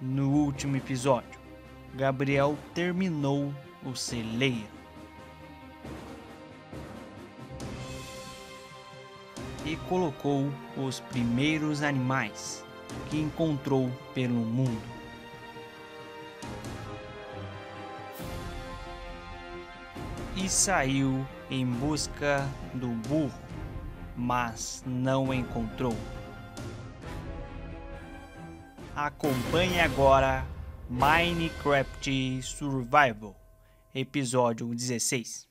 No último episódio, Gabriel terminou o Celeia. E colocou os primeiros animais que encontrou pelo mundo. E saiu em busca do burro mas não encontrou. Acompanhe agora Minecraft Survival, episódio 16.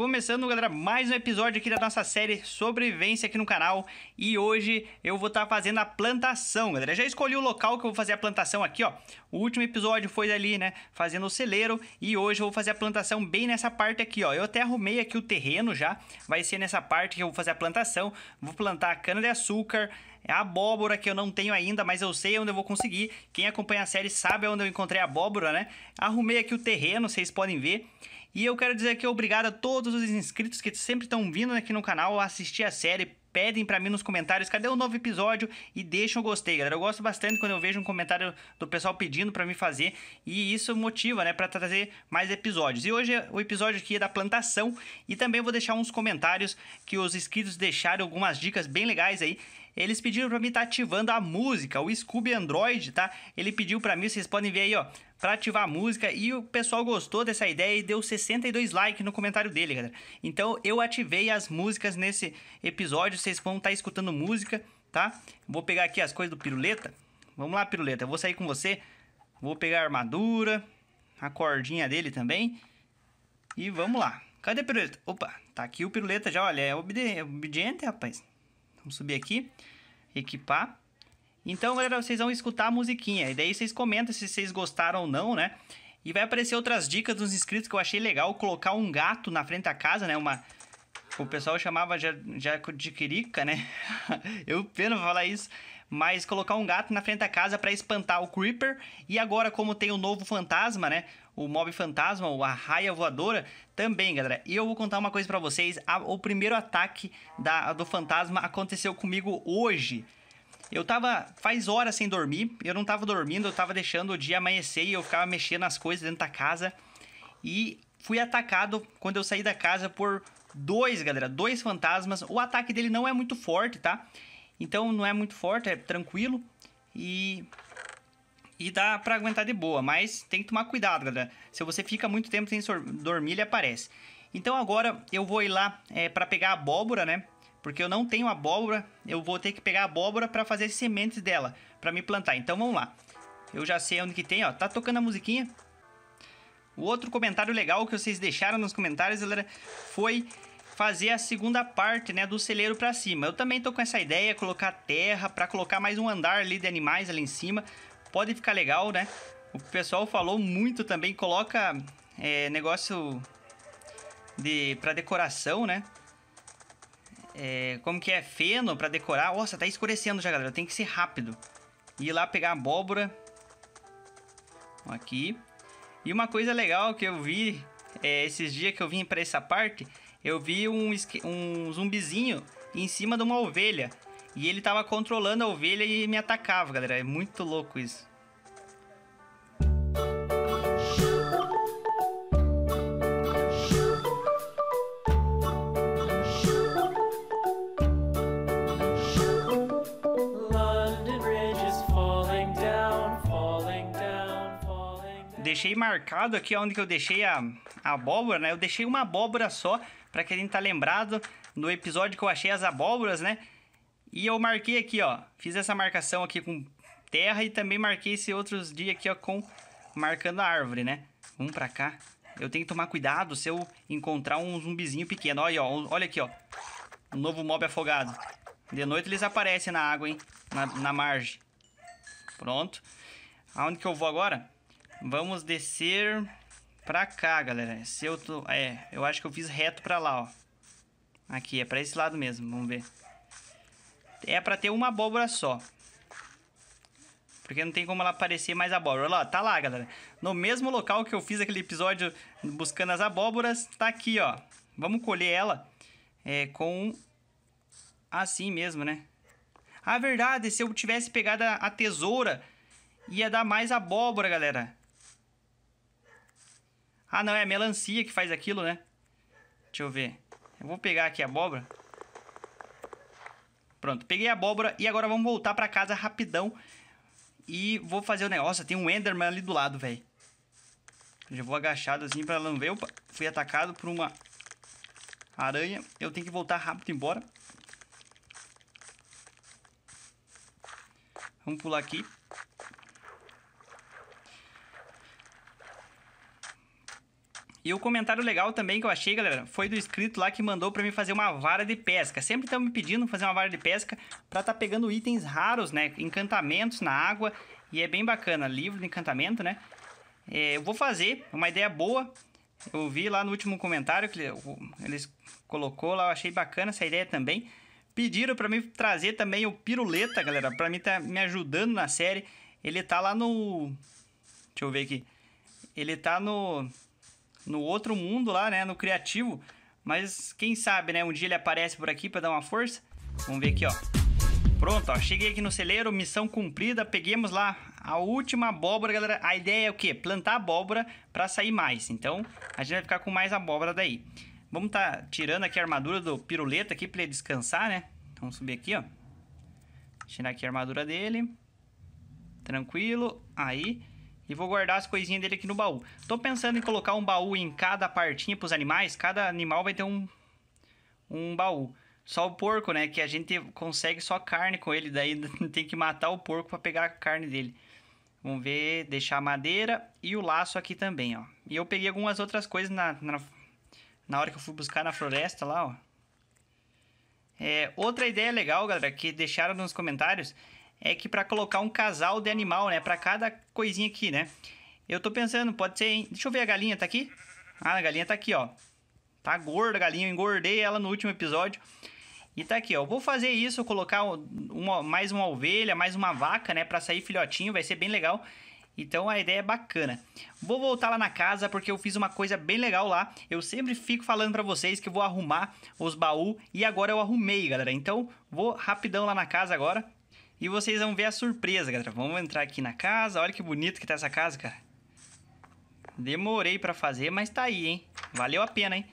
Começando, galera, mais um episódio aqui da nossa série Sobrevivência aqui no canal. E hoje eu vou estar tá fazendo a plantação, galera. Já escolhi o local que eu vou fazer a plantação aqui, ó. O último episódio foi ali, né, fazendo o celeiro. E hoje eu vou fazer a plantação bem nessa parte aqui, ó. Eu até arrumei aqui o terreno já. Vai ser nessa parte que eu vou fazer a plantação. Vou plantar cana-de-açúcar, a é abóbora que eu não tenho ainda, mas eu sei onde eu vou conseguir. Quem acompanha a série sabe onde eu encontrei a abóbora, né? Arrumei aqui o terreno, vocês podem ver. E eu quero dizer que obrigado a todos os inscritos que sempre estão vindo aqui no canal assistir a série, pedem para mim nos comentários cadê o um novo episódio e deixam o gostei, galera. Eu gosto bastante quando eu vejo um comentário do pessoal pedindo para mim fazer e isso motiva, né, para trazer mais episódios. E hoje é o episódio aqui é da plantação e também vou deixar uns comentários que os inscritos deixaram algumas dicas bem legais aí eles pediram para mim tá ativando a música, o Scooby Android, tá? Ele pediu para mim, vocês podem ver aí, ó, para ativar a música e o pessoal gostou dessa ideia e deu 62 likes no comentário dele, galera. Então eu ativei as músicas nesse episódio, vocês vão estar tá escutando música, tá? Vou pegar aqui as coisas do Piruleta. Vamos lá, Piruleta, eu vou sair com você. Vou pegar a armadura, a cordinha dele também. E vamos lá. Cadê o piruleta? Opa, tá aqui o piruleta já, olha, é, é obediente, rapaz. Vamos subir aqui, equipar. Então, galera, vocês vão escutar a musiquinha. E daí vocês comentam se vocês gostaram ou não, né? E vai aparecer outras dicas dos inscritos que eu achei legal. Colocar um gato na frente da casa, né? Uma... O pessoal chamava já, já de quirica, né? eu pena falar isso mas colocar um gato na frente da casa para espantar o Creeper. E agora, como tem o novo fantasma, né? O mob fantasma, ou a raia voadora, também, galera. E eu vou contar uma coisa para vocês. A, o primeiro ataque da, do fantasma aconteceu comigo hoje. Eu tava faz horas sem dormir, eu não tava dormindo, eu tava deixando o dia amanhecer e eu ficava mexendo nas coisas dentro da casa. E fui atacado quando eu saí da casa por dois, galera, dois fantasmas. O ataque dele não é muito forte, tá? Então não é muito forte, é tranquilo e e dá para aguentar de boa, mas tem que tomar cuidado, galera. Se você fica muito tempo sem dormir, ele aparece. Então agora eu vou ir lá é, para pegar abóbora, né? Porque eu não tenho abóbora, eu vou ter que pegar abóbora para fazer as sementes dela, para me plantar. Então vamos lá. Eu já sei onde que tem, ó. Tá tocando a musiquinha. O outro comentário legal que vocês deixaram nos comentários, galera, foi fazer a segunda parte, né, do celeiro para cima. Eu também tô com essa ideia, colocar terra para colocar mais um andar ali de animais ali em cima. Pode ficar legal, né? O pessoal falou muito também, coloca é, negócio de para decoração, né? É, como que é feno para decorar. Nossa, tá escurecendo já, galera. Tem que ser rápido. Ir lá pegar abóbora. Aqui. E uma coisa legal que eu vi é, esses dias que eu vim para essa parte eu vi um, um zumbizinho em cima de uma ovelha. E ele tava controlando a ovelha e me atacava, galera. É muito louco isso. deixei marcado aqui onde que eu deixei a, a abóbora, né? Eu deixei uma abóbora só para quem tá lembrado, no episódio que eu achei as abóboras, né? E eu marquei aqui, ó, fiz essa marcação aqui com terra e também marquei esse outro dia aqui, ó, com marcando a árvore, né? Vamos para cá. Eu tenho que tomar cuidado se eu encontrar um zumbizinho pequeno. Olha, ó, olha aqui, ó. Um novo mob afogado. De noite eles aparecem na água, hein? Na, na margem. Pronto. Aonde que eu vou agora? Vamos descer pra cá, galera. Se eu tô... É, eu acho que eu fiz reto pra lá, ó. Aqui, é pra esse lado mesmo, vamos ver. É pra ter uma abóbora só. Porque não tem como ela aparecer mais abóbora. Olha lá, tá lá, galera. No mesmo local que eu fiz aquele episódio buscando as abóboras, tá aqui, ó. Vamos colher ela é, com... Assim mesmo, né? A verdade, se eu tivesse pegado a tesoura, ia dar mais abóbora, galera. Ah, não, é a melancia que faz aquilo, né? Deixa eu ver. Eu vou pegar aqui a abóbora. Pronto, peguei a abóbora e agora vamos voltar pra casa rapidão. E vou fazer o negócio. Tem um Enderman ali do lado, velho. Já vou agachado assim pra ela não ver. Opa, fui atacado por uma aranha. Eu tenho que voltar rápido embora. Vamos pular aqui. E o comentário legal também que eu achei, galera, foi do inscrito lá que mandou para mim fazer uma vara de pesca. Sempre estão me pedindo fazer uma vara de pesca para estar tá pegando itens raros, né? Encantamentos na água. E é bem bacana, livro de encantamento, né? É, eu vou fazer, é uma ideia boa. Eu vi lá no último comentário que eles colocou lá, eu achei bacana essa ideia também. Pediram para mim trazer também o Piruleta, galera, para mim tá me ajudando na série. Ele tá lá no Deixa eu ver aqui. Ele tá no no outro mundo lá, né? No criativo. Mas quem sabe, né? Um dia ele aparece por aqui para dar uma força. Vamos ver aqui, ó. Pronto, ó. Cheguei aqui no celeiro, missão cumprida. Peguemos lá a última abóbora, galera. A ideia é o quê? Plantar abóbora para sair mais. Então, a gente vai ficar com mais abóbora daí. Vamos tá tirando aqui a armadura do piruleta aqui para ele descansar, né? Vamos subir aqui, ó. Tirar aqui a armadura dele. Tranquilo. Aí e vou guardar as coisinhas dele aqui no baú. Tô pensando em colocar um baú em cada partinha pros animais, cada animal vai ter um, um baú. Só o porco, né, que a gente consegue só carne com ele, daí tem que matar o porco para pegar a carne dele. Vamos ver, deixar a madeira e o laço aqui também, ó. E eu peguei algumas outras coisas na, na, na hora que eu fui buscar na floresta lá, ó. É, outra ideia legal, galera, que deixaram nos comentários é que para colocar um casal de animal, né? Para cada coisinha aqui, né? Eu tô pensando, pode ser. Hein? Deixa eu ver a galinha, tá aqui? Ah, a galinha tá aqui, ó. Tá gorda a galinha, eu engordei ela no último episódio. E tá aqui, ó. vou fazer isso, colocar uma, mais uma ovelha, mais uma vaca, né? Pra sair filhotinho, vai ser bem legal. Então a ideia é bacana. Vou voltar lá na casa porque eu fiz uma coisa bem legal lá. Eu sempre fico falando para vocês que vou arrumar os baús e agora eu arrumei, galera. Então vou rapidão lá na casa agora e vocês vão ver a surpresa, galera. Vamos entrar aqui na casa. Olha que bonito que tá essa casa, cara. Demorei pra fazer, mas tá aí, hein? Valeu a pena, hein?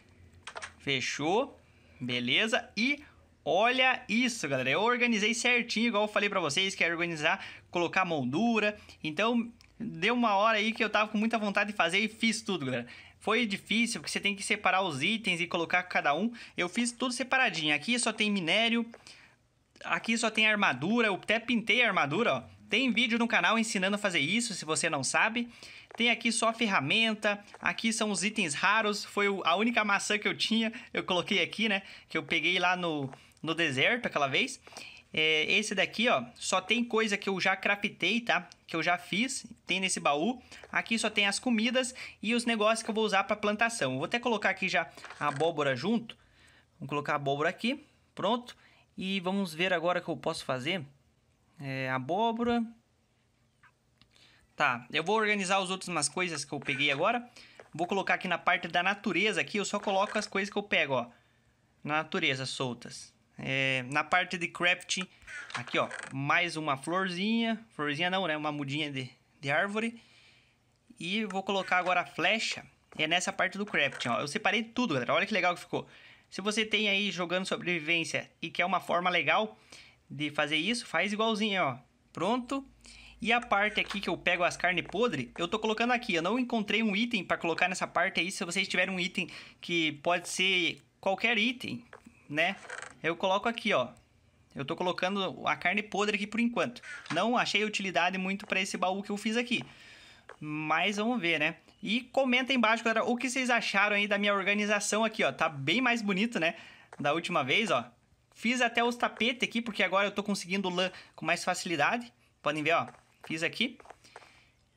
Fechou. Beleza. E olha isso, galera. Eu organizei certinho, igual eu falei pra vocês, que é organizar, colocar moldura. Então, deu uma hora aí que eu tava com muita vontade de fazer e fiz tudo, galera. Foi difícil, porque você tem que separar os itens e colocar cada um. Eu fiz tudo separadinho. Aqui só tem minério, aqui só tem armadura, eu até pintei a armadura, ó. Tem vídeo no canal ensinando a fazer isso, se você não sabe. Tem aqui só ferramenta, aqui são os itens raros, foi a única maçã que eu tinha, eu coloquei aqui, né? Que eu peguei lá no, no deserto aquela vez. É, esse daqui, ó, só tem coisa que eu já craftei, tá? Que eu já fiz, tem nesse baú. Aqui só tem as comidas e os negócios que eu vou usar para plantação. Vou até colocar aqui já a abóbora junto. Vou colocar a abóbora aqui, pronto. E vamos ver agora o que eu posso fazer. É, abóbora. Tá, eu vou organizar as outras coisas que eu peguei agora. Vou colocar aqui na parte da natureza aqui, eu só coloco as coisas que eu pego, ó. Na natureza, soltas. É, na parte de crafting, aqui ó, mais uma florzinha. Florzinha não, né? Uma mudinha de, de árvore. E vou colocar agora a flecha. É nessa parte do crafting, ó. Eu separei tudo, galera. Olha que legal que ficou. Se você tem aí jogando sobrevivência e quer uma forma legal de fazer isso, faz igualzinho, ó. Pronto. E a parte aqui que eu pego as carnes podres, eu tô colocando aqui. Eu não encontrei um item para colocar nessa parte aí. Se vocês tiverem um item que pode ser qualquer item, né? Eu coloco aqui, ó. Eu tô colocando a carne podre aqui por enquanto. Não achei utilidade muito para esse baú que eu fiz aqui. Mas vamos ver, né? E comenta aí embaixo, galera, o que vocês acharam aí da minha organização aqui, ó. Tá bem mais bonito, né? Da última vez, ó. Fiz até os tapetes aqui, porque agora eu tô conseguindo lã com mais facilidade. Podem ver, ó. Fiz aqui.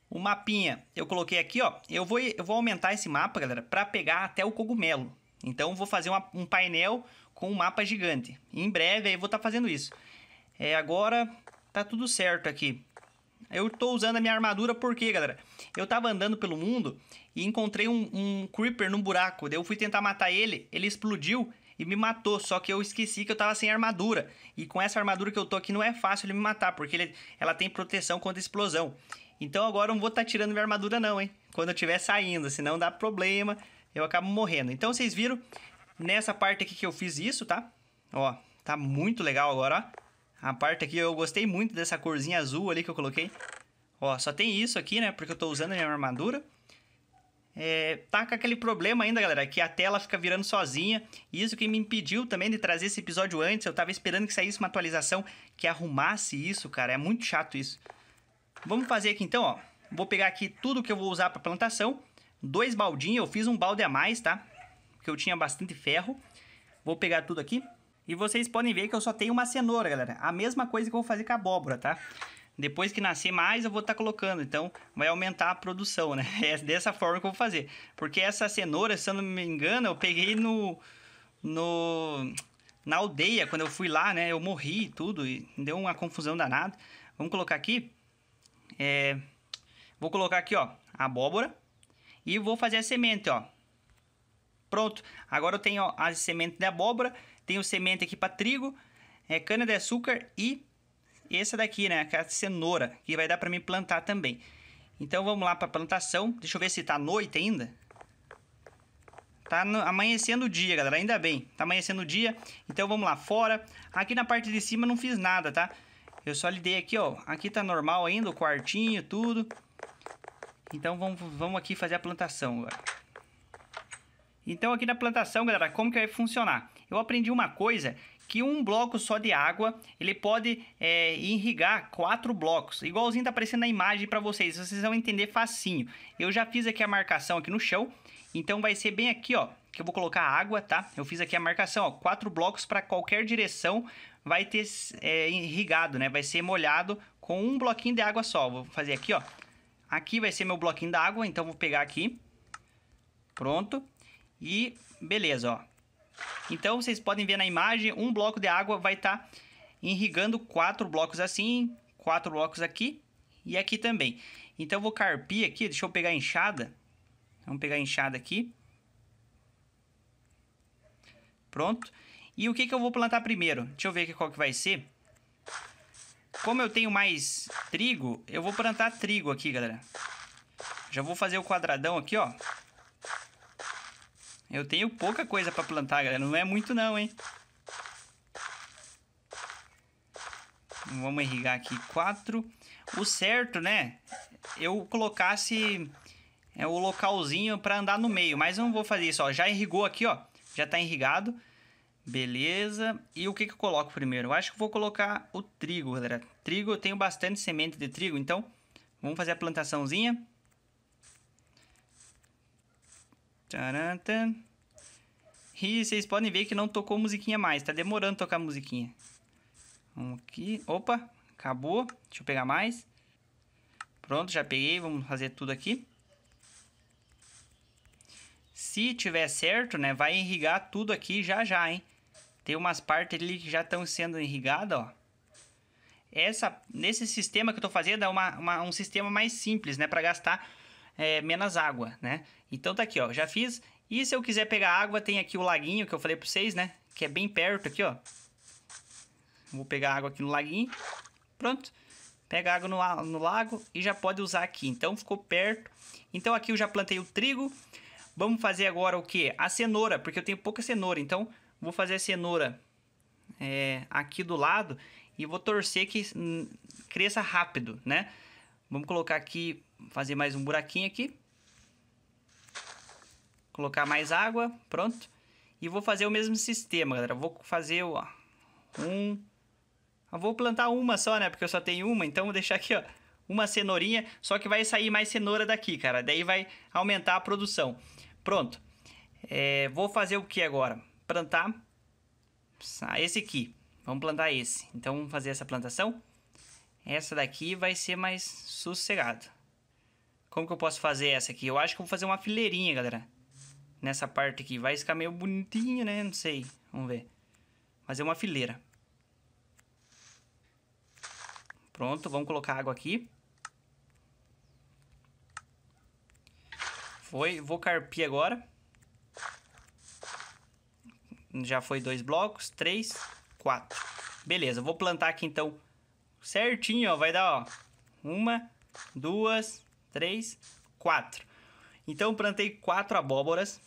O mapinha eu coloquei aqui, ó. Eu vou, eu vou aumentar esse mapa, galera, para pegar até o cogumelo. Então, vou fazer uma, um painel com um mapa gigante. Em breve, aí, eu vou estar tá fazendo isso. É, agora tá tudo certo aqui. Eu tô usando a minha armadura porque, galera, eu tava andando pelo mundo e encontrei um, um creeper num buraco. Daí eu fui tentar matar ele, ele explodiu e me matou. Só que eu esqueci que eu tava sem armadura. E com essa armadura que eu tô aqui não é fácil ele me matar, porque ele, ela tem proteção contra explosão. Então agora eu não vou estar tá tirando minha armadura não, hein? Quando eu estiver saindo, senão dá problema, eu acabo morrendo. Então vocês viram nessa parte aqui que eu fiz isso, tá? Ó, tá muito legal agora, ó. A parte aqui, eu gostei muito dessa corzinha azul ali que eu coloquei. Ó, só tem isso aqui, né? Porque eu tô usando a minha armadura. É, tá com aquele problema ainda, galera, que a tela fica virando sozinha. Isso que me impediu também de trazer esse episódio antes. Eu tava esperando que saísse uma atualização que arrumasse isso, cara. É muito chato isso. Vamos fazer aqui então, ó. Vou pegar aqui tudo que eu vou usar para plantação. Dois baldinhos, eu fiz um balde a mais, tá? Porque eu tinha bastante ferro. Vou pegar tudo aqui. E vocês podem ver que eu só tenho uma cenoura, galera. A mesma coisa que eu vou fazer com a abóbora, tá? Depois que nascer mais, eu vou estar tá colocando. Então, vai aumentar a produção, né? É dessa forma que eu vou fazer. Porque essa cenoura, se eu não me engano, eu peguei no... no na aldeia, quando eu fui lá, né? Eu morri tudo e deu uma confusão danada. Vamos colocar aqui. É, vou colocar aqui, ó, abóbora. E vou fazer a semente, ó. Pronto. Agora eu tenho ó, sementes da de abóbora tenho semente aqui para trigo, é, cana-de-açúcar e essa daqui, né? Que é a cenoura, que vai dar para mim plantar também. Então vamos lá para plantação. Deixa eu ver se tá noite ainda. Tá no, amanhecendo o dia, galera. Ainda bem. Tá amanhecendo o dia. Então vamos lá fora. Aqui na parte de cima não fiz nada, tá? Eu só lidei aqui, ó. Aqui tá normal ainda, o quartinho, tudo. Então vamos, vamos aqui fazer a plantação agora. Então aqui na plantação, galera, como que vai funcionar? eu aprendi uma coisa que um bloco só de água ele pode é, irrigar quatro blocos, igualzinho tá aparecendo na imagem para vocês, vocês vão entender facinho. Eu já fiz aqui a marcação aqui no chão, então vai ser bem aqui, ó, que eu vou colocar água, tá? Eu fiz aqui a marcação, ó, quatro blocos para qualquer direção vai ter é, irrigado, né? Vai ser molhado com um bloquinho de água só. Vou fazer aqui, ó. Aqui vai ser meu bloquinho d'água, então vou pegar aqui. Pronto. E beleza, ó. Então vocês podem ver na imagem, um bloco de água vai estar tá irrigando quatro blocos assim, quatro blocos aqui e aqui também. Então eu vou carpir aqui, deixa eu pegar a enxada. Vamos pegar a enxada aqui. Pronto. E o que, que eu vou plantar primeiro? Deixa eu ver aqui qual que vai ser. Como eu tenho mais trigo, eu vou plantar trigo aqui, galera. Já vou fazer o quadradão aqui, ó. Eu tenho pouca coisa para plantar, galera. Não é muito não, hein? Vamos irrigar aqui quatro. O certo, né? Eu colocasse é, o localzinho para andar no meio. Mas eu não vou fazer isso, ó. Já irrigou aqui, ó. Já tá irrigado. Beleza. E o que, que eu coloco primeiro? Eu acho que vou colocar o trigo, galera. Trigo, eu tenho bastante semente de trigo, então... Vamos fazer a plantaçãozinha. E vocês podem ver que não tocou musiquinha mais. Tá demorando tocar musiquinha. Vamos aqui. Opa, acabou. Deixa eu pegar mais. Pronto, já peguei. Vamos fazer tudo aqui. Se tiver certo, né, vai irrigar tudo aqui já já, hein? Tem umas partes ali que já estão sendo irrigadas, ó. Essa, nesse sistema que eu tô fazendo é uma, uma um sistema mais simples, né, para gastar é, menos água, né? Então tá aqui, ó, já fiz. E se eu quiser pegar água, tem aqui o laguinho que eu falei pra vocês, né? Que é bem perto aqui, ó. Vou pegar água aqui no laguinho. Pronto. Pega água no, no lago e já pode usar aqui. Então ficou perto. Então aqui eu já plantei o trigo. Vamos fazer agora o que? A cenoura, porque eu tenho pouca cenoura. Então vou fazer a cenoura é, aqui do lado e vou torcer que cresça rápido, né? Vamos colocar aqui, fazer mais um buraquinho aqui. Colocar mais água, pronto. E vou fazer o mesmo sistema, galera. Vou fazer, ó, um... Eu vou plantar uma só, né? Porque eu só tenho uma, então vou deixar aqui, ó, uma cenourinha. Só que vai sair mais cenoura daqui, cara. Daí vai aumentar a produção. Pronto. É, vou fazer o que agora? Plantar ah, esse aqui. Vamos plantar esse. Então, vamos fazer essa plantação. Essa daqui vai ser mais sossegado. Como que eu posso fazer essa aqui? Eu acho que eu vou fazer uma fileirinha, galera. Nessa parte aqui. Vai ficar meio bonitinho, né? Não sei. Vamos ver. Fazer uma fileira. Pronto, vamos colocar água aqui. Foi, vou carpir agora. Já foi dois blocos, três, quatro. Beleza, vou plantar aqui então certinho, ó. Vai dar, ó. Uma, duas, três, quatro. Então, plantei quatro abóboras.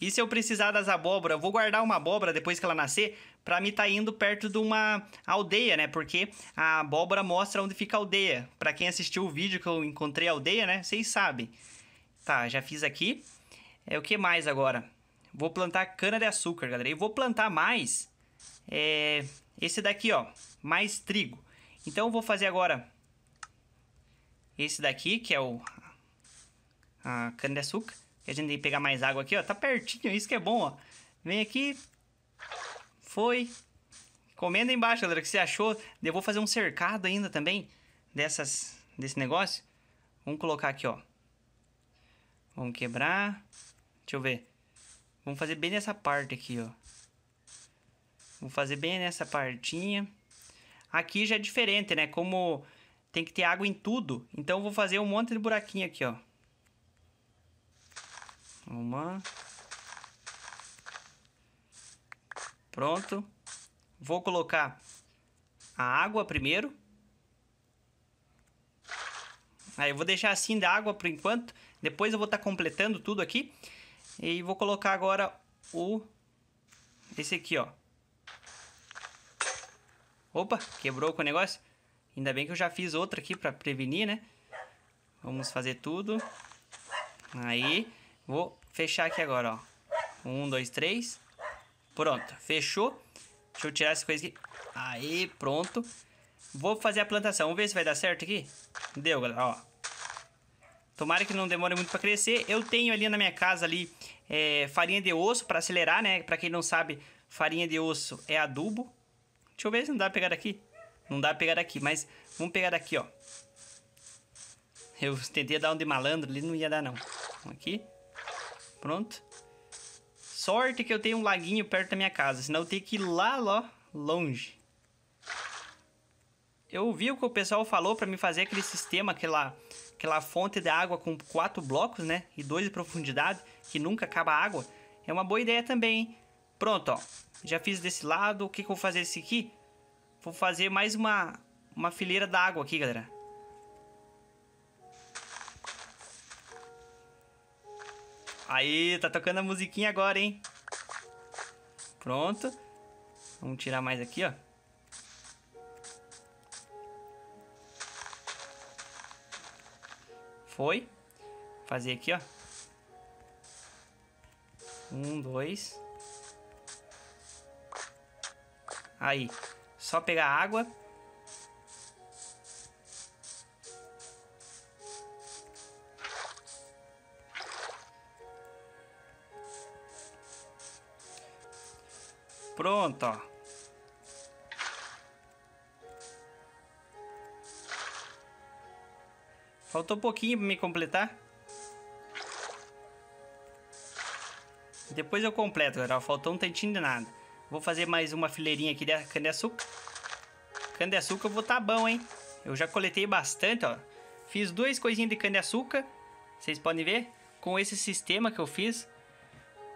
E se eu precisar das abóboras, eu vou guardar uma abóbora depois que ela nascer para me tá indo perto de uma aldeia, né? Porque a abóbora mostra onde fica a aldeia. Para quem assistiu o vídeo que eu encontrei a aldeia, né? Vocês sabem. Tá, já fiz aqui. É o que mais agora? Vou plantar cana de açúcar, galera. E vou plantar mais é, esse daqui, ó, mais trigo. Então eu vou fazer agora esse daqui, que é o a cana de açúcar. Que a gente tem que pegar mais água aqui, ó. Tá pertinho, isso que é bom, ó. Vem aqui. Foi. Comenta aí embaixo, galera, o que você achou. Eu vou fazer um cercado ainda também dessas, desse negócio. Vamos colocar aqui, ó. Vamos quebrar. Deixa eu ver. Vamos fazer bem nessa parte aqui, ó. Vamos fazer bem nessa partinha. Aqui já é diferente, né? Como tem que ter água em tudo. Então, eu vou fazer um monte de buraquinho aqui, ó. Uma. Pronto. Vou colocar a água primeiro. Aí eu vou deixar assim da água por enquanto. Depois eu vou estar tá completando tudo aqui. E vou colocar agora o... Esse aqui, ó. Opa, quebrou com o negócio. Ainda bem que eu já fiz outra aqui pra prevenir, né? Vamos fazer tudo. Aí, vou fechar aqui agora, ó. Um, dois, três. Pronto, fechou. Deixa eu tirar essa coisa aqui. Aí, pronto. Vou fazer a plantação. Vamos ver se vai dar certo aqui. Deu, galera, ó. Tomara que não demore muito para crescer. Eu tenho ali na minha casa ali é, farinha de osso para acelerar, né? Para quem não sabe, farinha de osso é adubo. Deixa eu ver se não dá pra pegar daqui. Não dá pra pegar daqui, mas vamos pegar daqui, ó. Eu tentei dar um de malandro ali, não ia dar não. Aqui. Pronto. Sorte que eu tenho um laguinho perto da minha casa, senão eu tenho que ir lá, lá longe. Eu vi o que o pessoal falou para me fazer aquele sistema, aquela, aquela fonte de água com quatro blocos, né? E dois de profundidade, que nunca acaba a água. É uma boa ideia também, hein? Pronto, ó. Já fiz desse lado. O que, que eu vou fazer esse aqui? Vou fazer mais uma, uma fileira d'água aqui, galera. Aí, tá tocando a musiquinha agora, hein? Pronto. Vamos tirar mais aqui, ó. Foi. Fazer aqui, ó. Um, dois... Aí, só pegar água. Pronto, ó. Faltou pouquinho para me completar. Depois eu completo, galera. Faltou um tantinho de nada. Vou fazer mais uma fileirinha aqui da cana-de-açúcar. Cana-de-açúcar eu vou tá bom, hein? Eu já coletei bastante, ó. Fiz duas coisinhas de cana-de-açúcar. Vocês podem ver. Com esse sistema que eu fiz.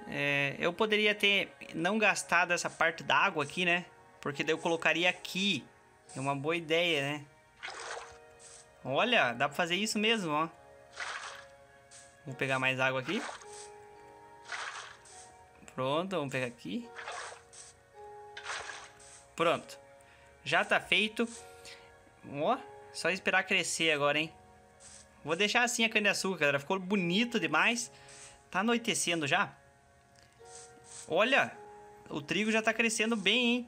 É, eu poderia ter não gastado essa parte da água aqui, né? Porque daí eu colocaria aqui. É uma boa ideia, né? Olha, dá pra fazer isso mesmo, ó. Vou pegar mais água aqui. Pronto, vamos pegar aqui. Pronto. Já tá feito. Ó, só esperar crescer agora, hein? Vou deixar assim a cana-de-açúcar, galera. Ficou bonito demais. Tá anoitecendo já. Olha, o trigo já tá crescendo bem, hein?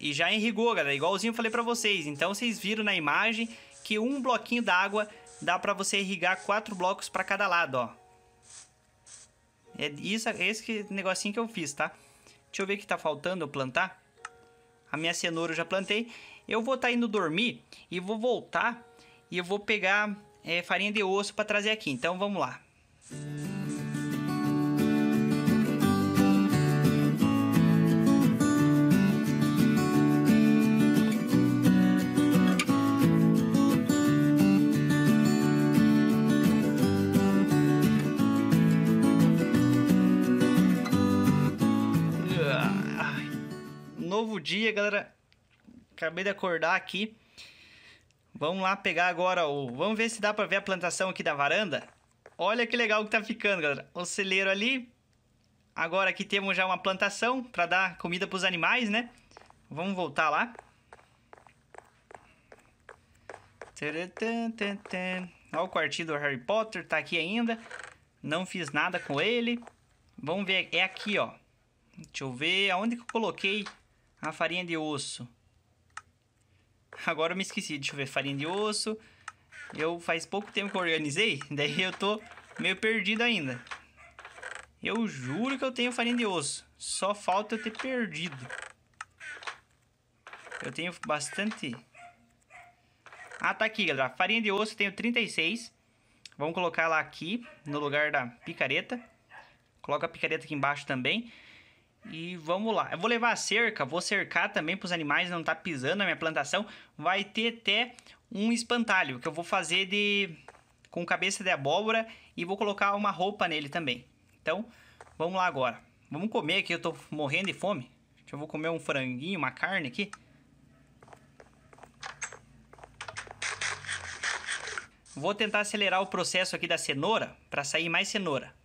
E já irrigou, galera. Igualzinho eu falei pra vocês. Então, vocês viram na imagem que um bloquinho d'água dá pra você irrigar quatro blocos pra cada lado, ó. É isso, é esse negocinho que eu fiz, tá? Deixa eu ver o que tá faltando eu plantar a minha cenoura eu já plantei. Eu vou estar tá indo dormir e vou voltar e eu vou pegar é, farinha de osso para trazer aqui. Então vamos lá. Música novo dia, galera. Acabei de acordar aqui. Vamos lá pegar agora o... Vamos ver se dá pra ver a plantação aqui da varanda. Olha que legal que tá ficando, galera. O celeiro ali. Agora aqui temos já uma plantação pra dar comida pros animais, né? Vamos voltar lá. Olha o quartinho do Harry Potter, tá aqui ainda. Não fiz nada com ele. Vamos ver, é aqui, ó. Deixa eu ver aonde que eu coloquei a farinha de osso. Agora eu me esqueci, deixa eu ver, farinha de osso. Eu faz pouco tempo que eu organizei, daí eu tô meio perdido ainda. Eu juro que eu tenho farinha de osso. Só falta eu ter perdido. Eu tenho bastante. Ah, tá aqui, galera. Farinha de osso eu tenho 36. Vamos colocar lá aqui, no lugar da picareta. Coloca a picareta aqui embaixo também. E vamos lá. Eu vou levar a cerca, vou cercar também para os animais não estar tá pisando na minha plantação. Vai ter até um espantalho que eu vou fazer de com cabeça de abóbora e vou colocar uma roupa nele também. Então, vamos lá agora. Vamos comer aqui, eu tô morrendo de fome. Eu vou comer um franguinho, uma carne aqui. Vou tentar acelerar o processo aqui da cenoura para sair mais cenoura.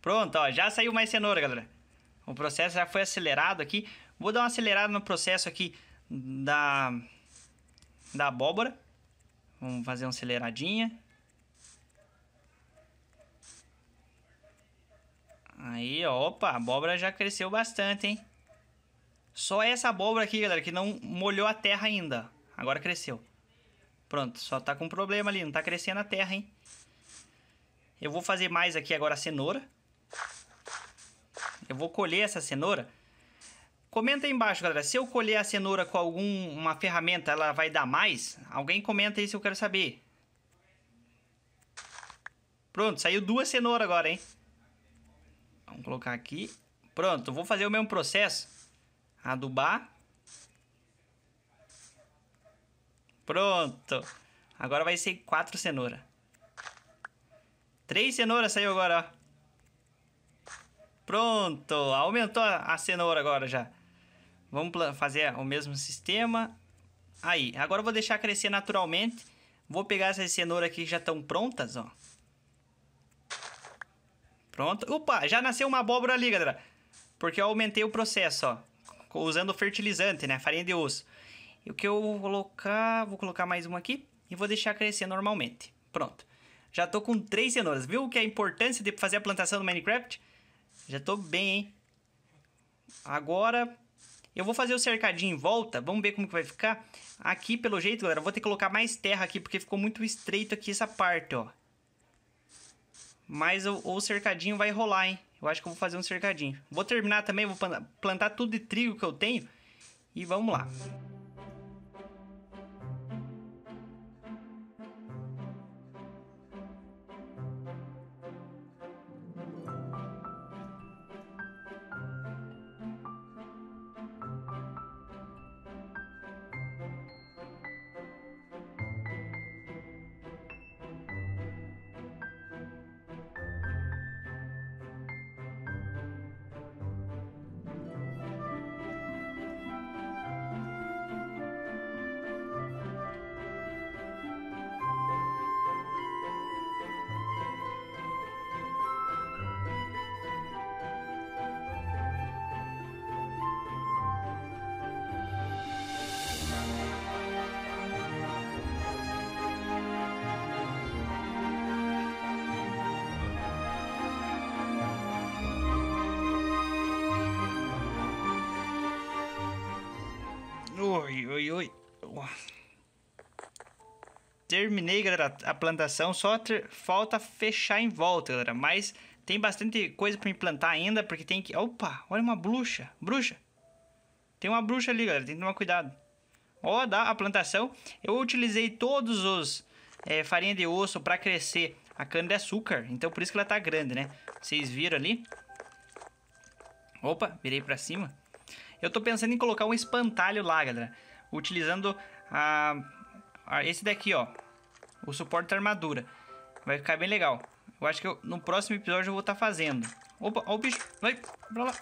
Pronto, ó, já saiu mais cenoura, galera. O processo já foi acelerado aqui. Vou dar uma acelerada no processo aqui da, da abóbora. Vamos fazer uma aceleradinha. Aí, ó, opa, a abóbora já cresceu bastante, hein? Só essa abóbora aqui, galera, que não molhou a terra ainda. Agora cresceu. Pronto, só tá com um problema ali, não tá crescendo a terra, hein? Eu vou fazer mais aqui agora a cenoura eu vou colher essa cenoura. Comenta aí embaixo, galera. Se eu colher a cenoura com alguma ferramenta, ela vai dar mais? Alguém comenta aí se eu quero saber. Pronto, saiu duas cenouras agora, hein? Vamos colocar aqui. Pronto, vou fazer o mesmo processo. Adubar. Pronto. Agora vai ser quatro cenouras. Três cenouras saiu agora, ó. Pronto, aumentou a cenoura agora já. Vamos fazer o mesmo sistema. Aí, agora eu vou deixar crescer naturalmente. Vou pegar essas cenouras aqui que já estão prontas, ó. Pronto. Opa, já nasceu uma abóbora ali, galera. Porque eu aumentei o processo, ó. Usando fertilizante, né? Farinha de osso. E o que eu vou colocar... Vou colocar mais uma aqui. E vou deixar crescer normalmente. Pronto. Já tô com três cenouras. Viu o que é a importância de fazer a plantação no Minecraft? Já tô bem, hein? Agora eu vou fazer o cercadinho em volta. Vamos ver como que vai ficar. Aqui, pelo jeito, galera, eu vou ter que colocar mais terra aqui, porque ficou muito estreito aqui essa parte, ó. Mas o, o cercadinho vai rolar, hein? Eu acho que eu vou fazer um cercadinho. Vou terminar também, vou plantar tudo de trigo que eu tenho. E vamos lá. Oi, oi, Terminei, galera, a plantação. Só ter... falta fechar em volta, galera. Mas tem bastante coisa para implantar ainda, porque tem que... Opa, olha uma bruxa. Bruxa. Tem uma bruxa ali, galera. Tem que tomar cuidado. Ó, dá a plantação. Eu utilizei todos os... É, farinha de osso para crescer a cana-de-açúcar. Então, por isso que ela tá grande, né? Vocês viram ali? Opa, virei para cima. Eu tô pensando em colocar um espantalho lá, galera utilizando a, a, esse daqui, ó. O suporte da armadura. Vai ficar bem legal. Eu acho que eu, no próximo episódio eu vou estar tá fazendo. Opa, ó o bicho. Vai, pra lá.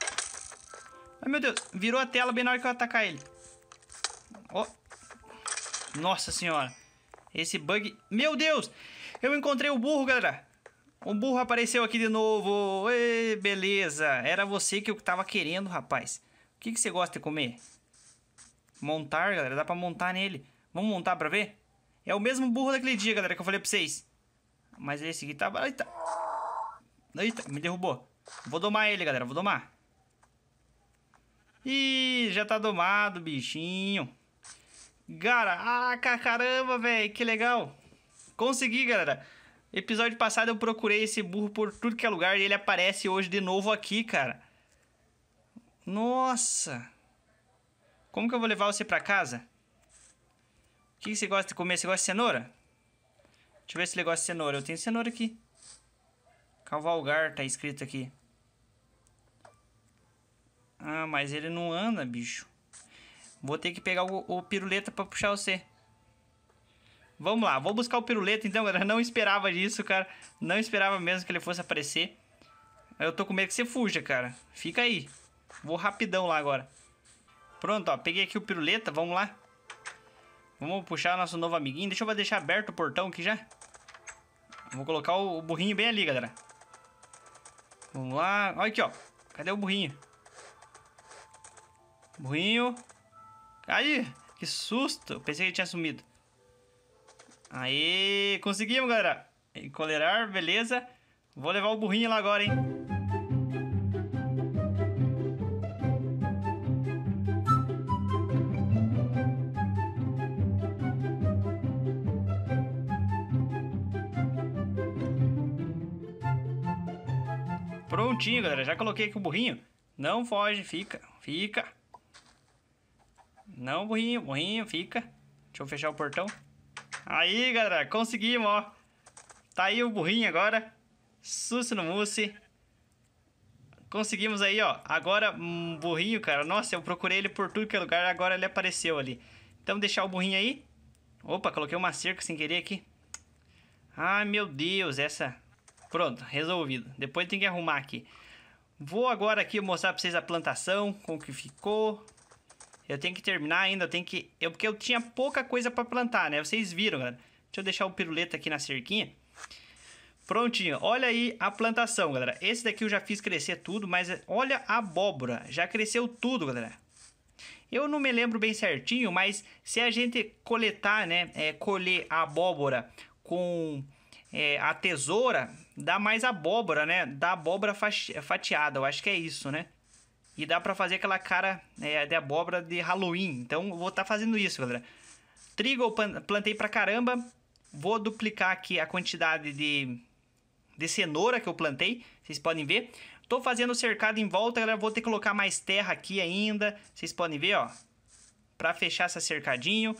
Ai, meu Deus. Virou a tela bem na hora que eu atacar ele. Ó. Nossa senhora. Esse bug... Meu Deus! Eu encontrei o burro, galera. O burro apareceu aqui de novo. Ei, beleza. Era você que eu tava querendo, rapaz. O que, que você gosta de comer? Montar, galera, dá pra montar nele. Vamos montar pra ver? É o mesmo burro daquele dia, galera, que eu falei pra vocês. Mas esse aqui tá... Eita. Eita, me derrubou. Vou domar ele, galera, vou domar. Ih, já tá domado, bichinho. Cara, ah, caramba, velho, que legal. Consegui, galera. Episódio passado eu procurei esse burro por tudo que é lugar e ele aparece hoje de novo aqui, cara. Nossa! Como que eu vou levar você para casa? O que você gosta de comer? Você gosta de cenoura? Deixa eu ver se ele gosta de cenoura. Eu tenho cenoura aqui. Cavalgar tá escrito aqui. Ah, mas ele não anda, bicho. Vou ter que pegar o, o piruleta pra puxar você. Vamos lá, vou buscar o piruleta então, galera. Não esperava disso, cara. Não esperava mesmo que ele fosse aparecer. Eu tô com medo que você fuja, cara. Fica aí. Vou rapidão lá agora. Pronto, ó. Peguei aqui o piruleta. Vamos lá. Vamos puxar nosso novo amiguinho. Deixa eu deixar aberto o portão aqui já. Vou colocar o burrinho bem ali, galera. Vamos lá. Olha aqui, ó. Cadê o burrinho? Burrinho. Aí, que susto. pensei que ele tinha sumido. Aí, conseguimos, galera. Encolerar, beleza. Vou levar o burrinho lá agora, hein. galera. Já coloquei aqui o burrinho. Não foge, fica, fica. Não, burrinho, burrinho, fica. Deixa eu fechar o portão. Aí, galera, conseguimos, ó. Tá aí o burrinho agora. Susto no mousse. Conseguimos aí, ó. Agora, um burrinho, cara. Nossa, eu procurei ele por tudo que é lugar. Agora ele apareceu ali. Então, deixar o burrinho aí. Opa, coloquei uma cerca sem querer aqui. Ai, meu Deus, essa Pronto, resolvido. Depois tem que arrumar aqui. Vou agora aqui mostrar pra vocês a plantação, como que ficou. Eu tenho que terminar ainda, eu tenho que... Eu, porque eu tinha pouca coisa pra plantar, né? Vocês viram, galera. Deixa eu deixar o piruleta aqui na cerquinha. Prontinho, olha aí a plantação, galera. Esse daqui eu já fiz crescer tudo, mas olha a abóbora. Já cresceu tudo, galera. Eu não me lembro bem certinho, mas se a gente coletar, né? É, colher a abóbora com é, a tesoura dá mais abóbora, né? Dá abóbora fatiada, eu acho que é isso, né? E dá para fazer aquela cara é, de abóbora de Halloween. Então eu vou estar tá fazendo isso, galera. Trigo eu plantei pra caramba. Vou duplicar aqui a quantidade de, de cenoura que eu plantei. Vocês podem ver. Tô fazendo cercado em volta, galera. Vou ter que colocar mais terra aqui ainda. Vocês podem ver, ó. Pra fechar esse cercadinho.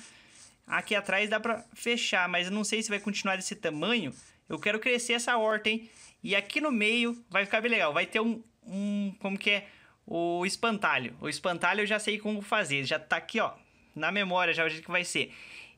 Aqui atrás dá pra fechar, mas eu não sei se vai continuar desse tamanho. Eu quero crescer essa horta, hein? E aqui no meio vai ficar bem legal. Vai ter um, um como que é? O espantalho. O espantalho eu já sei como fazer. Já tá aqui, ó, na memória já o jeito que vai ser.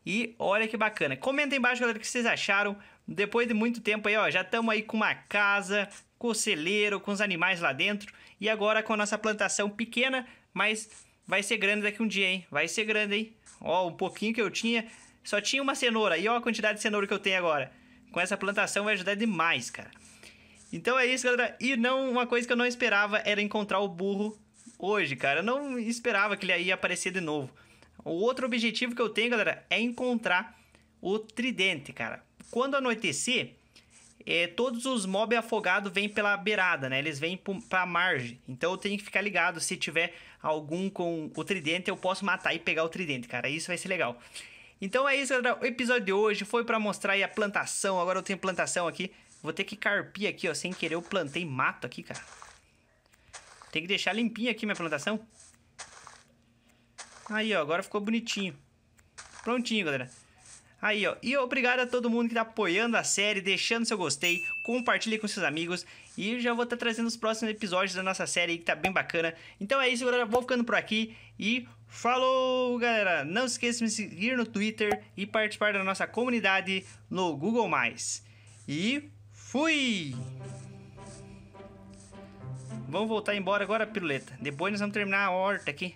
E olha que bacana. Comenta aí embaixo, galera, o que vocês acharam. Depois de muito tempo aí, ó, já estamos aí com uma casa, com o celeiro, com os animais lá dentro. E agora com a nossa plantação pequena, mas vai ser grande daqui um dia, hein? Vai ser grande, hein? Ó, um pouquinho que eu tinha, só tinha uma cenoura. E ó a quantidade de cenoura que eu tenho agora. Com essa plantação vai ajudar demais, cara. Então é isso, galera. E não uma coisa que eu não esperava era encontrar o burro hoje, cara. Eu não esperava que ele ia aparecer de novo. O outro objetivo que eu tenho, galera, é encontrar o tridente, cara. Quando anoitecer, é, todos os mobs afogados vêm pela beirada, né? Eles vêm pra margem. Então eu tenho que ficar ligado se tiver algum com o tridente, eu posso matar e pegar o tridente, cara. Isso vai ser legal. Então é isso, galera. O episódio de hoje foi para mostrar aí a plantação. Agora eu tenho plantação aqui. Vou ter que carpir aqui, ó. Sem querer eu plantei mato aqui, cara. Tem que deixar limpinha aqui minha plantação. Aí, ó. Agora ficou bonitinho. Prontinho, galera. Aí, ó. E obrigado a todo mundo que tá apoiando a série, deixando seu gostei, compartilhe com seus amigos. E já vou estar tá trazendo os próximos episódios da nossa série aí, que tá bem bacana. Então é isso, galera. Vou ficando por aqui e falou, galera. Não se esqueça de me seguir no Twitter e participar da nossa comunidade no Google. E fui! Vamos voltar embora agora, piruleta. Depois nós vamos terminar a horta aqui.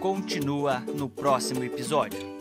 Continua no próximo episódio.